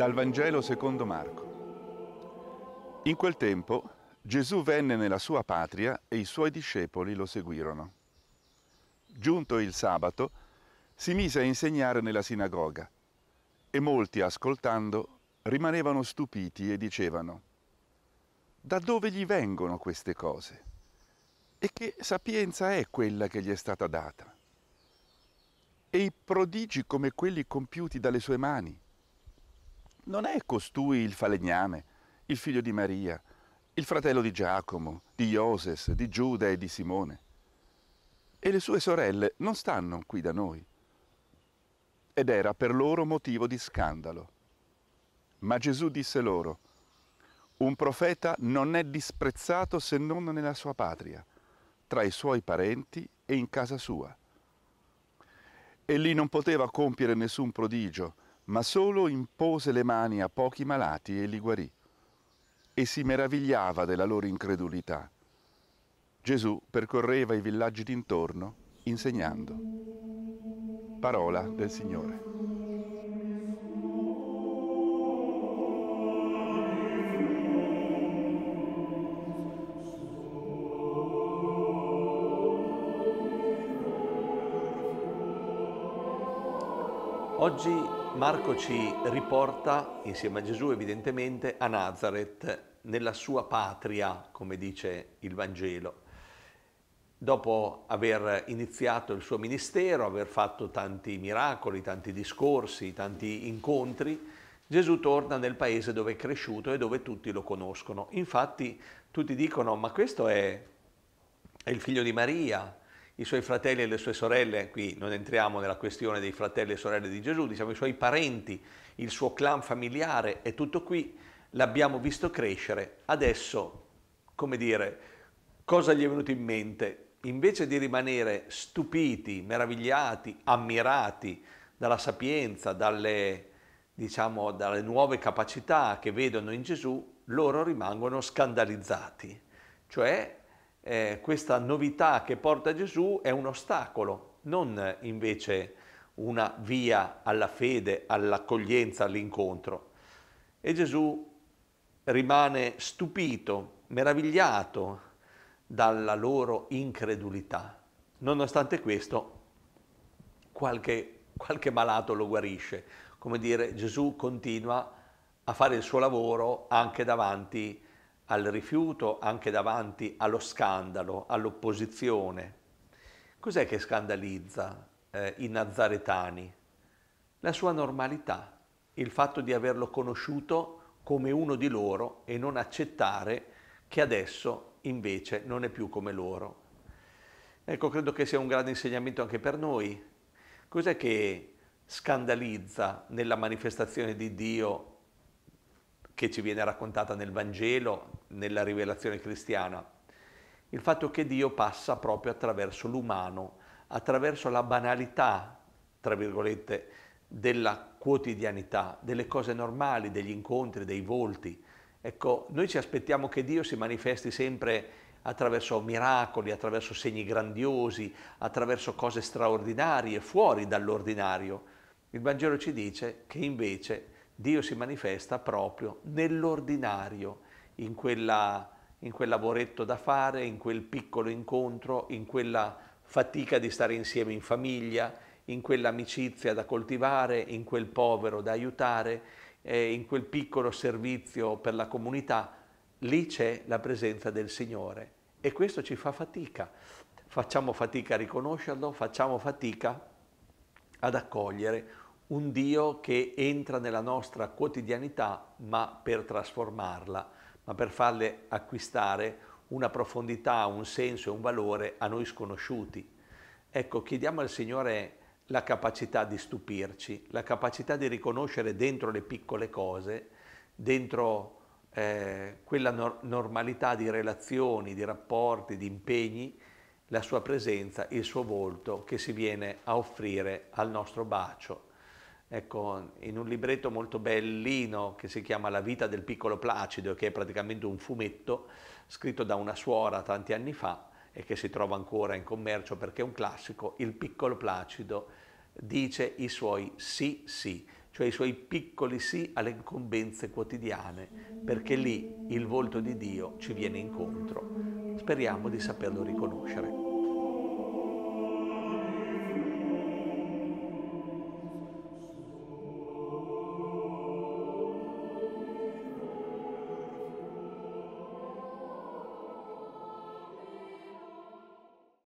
Dal Vangelo secondo Marco. In quel tempo Gesù venne nella sua patria e i suoi discepoli lo seguirono. Giunto il sabato, si mise a insegnare nella sinagoga e molti, ascoltando, rimanevano stupiti e dicevano, da dove gli vengono queste cose? E che sapienza è quella che gli è stata data? E i prodigi come quelli compiuti dalle sue mani? non è costui il falegname, il figlio di Maria, il fratello di Giacomo, di Ioses, di Giuda e di Simone. E le sue sorelle non stanno qui da noi. Ed era per loro motivo di scandalo. Ma Gesù disse loro, un profeta non è disprezzato se non nella sua patria, tra i suoi parenti e in casa sua. E lì non poteva compiere nessun prodigio, ma solo impose le mani a pochi malati e li guarì. E si meravigliava della loro incredulità. Gesù percorreva i villaggi d'intorno insegnando. Parola del Signore. Oggi Marco ci riporta, insieme a Gesù evidentemente, a Nazareth, nella sua patria, come dice il Vangelo. Dopo aver iniziato il suo ministero, aver fatto tanti miracoli, tanti discorsi, tanti incontri, Gesù torna nel paese dove è cresciuto e dove tutti lo conoscono. Infatti tutti dicono, ma questo è, è il figlio di Maria, i suoi fratelli e le sue sorelle, qui non entriamo nella questione dei fratelli e sorelle di Gesù, diciamo i suoi parenti, il suo clan familiare è tutto qui, l'abbiamo visto crescere. Adesso, come dire, cosa gli è venuto in mente? Invece di rimanere stupiti, meravigliati, ammirati dalla sapienza, dalle, diciamo, dalle nuove capacità che vedono in Gesù, loro rimangono scandalizzati, cioè eh, questa novità che porta Gesù è un ostacolo, non invece una via alla fede, all'accoglienza, all'incontro. E Gesù rimane stupito, meravigliato dalla loro incredulità. Nonostante questo, qualche, qualche malato lo guarisce. Come dire, Gesù continua a fare il suo lavoro anche davanti a al rifiuto anche davanti allo scandalo, all'opposizione. Cos'è che scandalizza eh, i nazaretani? La sua normalità, il fatto di averlo conosciuto come uno di loro e non accettare che adesso invece non è più come loro. Ecco, credo che sia un grande insegnamento anche per noi. Cos'è che scandalizza nella manifestazione di Dio che ci viene raccontata nel Vangelo nella rivelazione cristiana, il fatto che Dio passa proprio attraverso l'umano, attraverso la banalità, tra virgolette, della quotidianità, delle cose normali, degli incontri, dei volti. Ecco, noi ci aspettiamo che Dio si manifesti sempre attraverso miracoli, attraverso segni grandiosi, attraverso cose straordinarie, fuori dall'ordinario. Il Vangelo ci dice che invece Dio si manifesta proprio nell'ordinario, in, quella, in quel lavoretto da fare, in quel piccolo incontro, in quella fatica di stare insieme in famiglia, in quell'amicizia da coltivare, in quel povero da aiutare, eh, in quel piccolo servizio per la comunità, lì c'è la presenza del Signore e questo ci fa fatica. Facciamo fatica a riconoscerlo, facciamo fatica ad accogliere un Dio che entra nella nostra quotidianità ma per trasformarla ma per farle acquistare una profondità, un senso e un valore a noi sconosciuti. Ecco, chiediamo al Signore la capacità di stupirci, la capacità di riconoscere dentro le piccole cose, dentro eh, quella nor- normalità di relazioni, di rapporti, di impegni, la sua presenza, il suo volto che si viene a offrire al nostro bacio, Ecco, in un libretto molto bellino che si chiama La vita del piccolo Placido, che è praticamente un fumetto scritto da una suora tanti anni fa e che si trova ancora in commercio perché è un classico, il piccolo Placido dice i suoi sì sì, cioè i suoi piccoli sì alle incombenze quotidiane, perché lì il volto di Dio ci viene incontro. Speriamo di saperlo riconoscere.